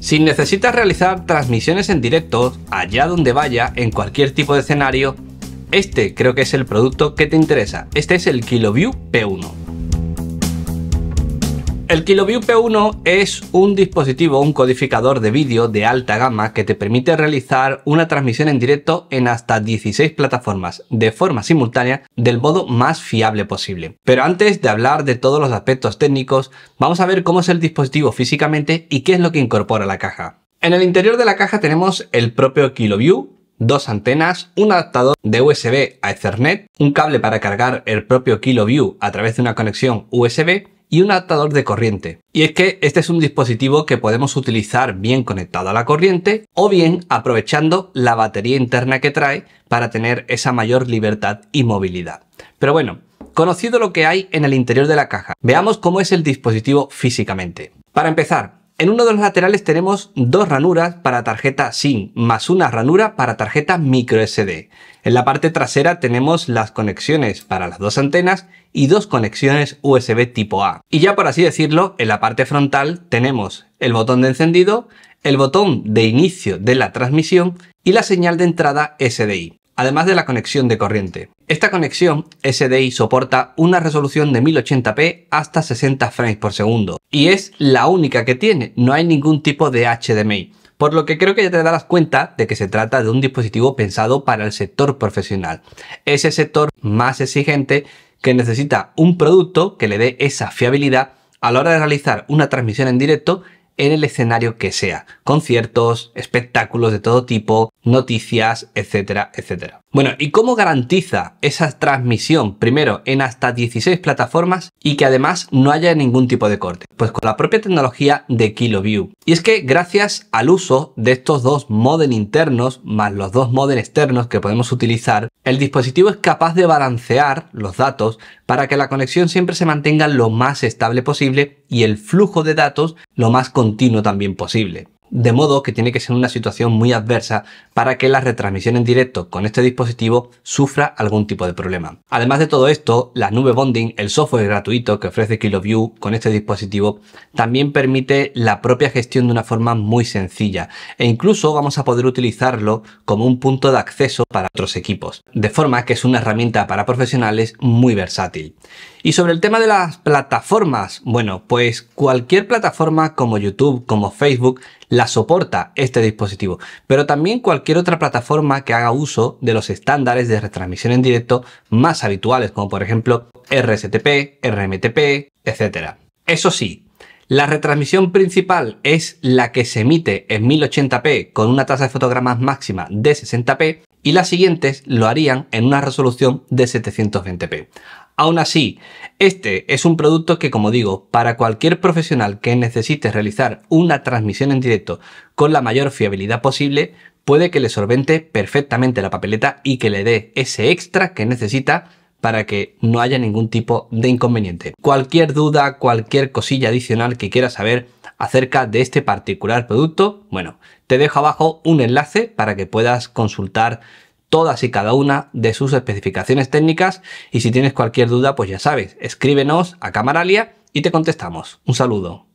Si necesitas realizar transmisiones en directo, allá donde vaya, en cualquier tipo de escenario, este creo que es el producto que te interesa. Este es el KiloView P1. El KiloView P1 es un dispositivo, un codificador de vídeo de alta gama que te permite realizar una transmisión en directo en hasta 16 plataformas de forma simultánea del modo más fiable posible. Pero antes de hablar de todos los aspectos técnicos, vamos a ver cómo es el dispositivo físicamente y qué es lo que incorpora la caja. En el interior de la caja tenemos el propio KiloView, dos antenas, un adaptador de USB a Ethernet, un cable para cargar el propio KiloView a través de una conexión USB y un adaptador de corriente. Y es que este es un dispositivo que podemos utilizar bien conectado a la corriente o bien aprovechando la batería interna que trae para tener esa mayor libertad y movilidad. Pero bueno, conocido lo que hay en el interior de la caja, veamos cómo es el dispositivo físicamente. Para empezar, en uno de los laterales tenemos dos ranuras para tarjeta SIM, más una ranura para tarjeta microSD. En la parte trasera tenemos las conexiones para las dos antenas y dos conexiones USB tipo A. Y ya por así decirlo, en la parte frontal tenemos el botón de encendido, el botón de inicio de la transmisión y la señal de entrada SDI además de la conexión de corriente. Esta conexión SDI soporta una resolución de 1080p hasta 60 frames por segundo y es la única que tiene, no hay ningún tipo de HDMI. Por lo que creo que ya te darás cuenta de que se trata de un dispositivo pensado para el sector profesional. Ese sector más exigente que necesita un producto que le dé esa fiabilidad a la hora de realizar una transmisión en directo en el escenario que sea. Conciertos, espectáculos de todo tipo, noticias, etcétera, etcétera. Bueno, ¿y cómo garantiza esa transmisión? Primero, en hasta 16 plataformas y que además no haya ningún tipo de corte. Pues con la propia tecnología de KiloView. Y es que gracias al uso de estos dos modem internos más los dos modem externos que podemos utilizar, el dispositivo es capaz de balancear los datos para que la conexión siempre se mantenga lo más estable posible y el flujo de datos lo más continuo también posible. De modo que tiene que ser una situación muy adversa para que la retransmisión en directo con este dispositivo sufra algún tipo de problema. Además de todo esto, la nube bonding, el software gratuito que ofrece KiloView con este dispositivo, también permite la propia gestión de una forma muy sencilla e incluso vamos a poder utilizarlo como un punto de acceso para otros equipos, de forma que es una herramienta para profesionales muy versátil. Y sobre el tema de las plataformas, bueno, pues cualquier plataforma como YouTube, como Facebook, la soporta este dispositivo, pero también cualquier otra plataforma que haga uso de los estándares de retransmisión en directo más habituales, como por ejemplo RSTP, RMTP, etc. Eso sí, la retransmisión principal es la que se emite en 1080p con una tasa de fotogramas máxima de 60p y las siguientes lo harían en una resolución de 720p. Aún así, este es un producto que, como digo, para cualquier profesional que necesite realizar una transmisión en directo con la mayor fiabilidad posible, puede que le solvente perfectamente la papeleta y que le dé ese extra que necesita para que no haya ningún tipo de inconveniente. Cualquier duda, cualquier cosilla adicional que quieras saber acerca de este particular producto, bueno, te dejo abajo un enlace para que puedas consultar todas y cada una de sus especificaciones técnicas y si tienes cualquier duda pues ya sabes, escríbenos a Camaralia y te contestamos. Un saludo.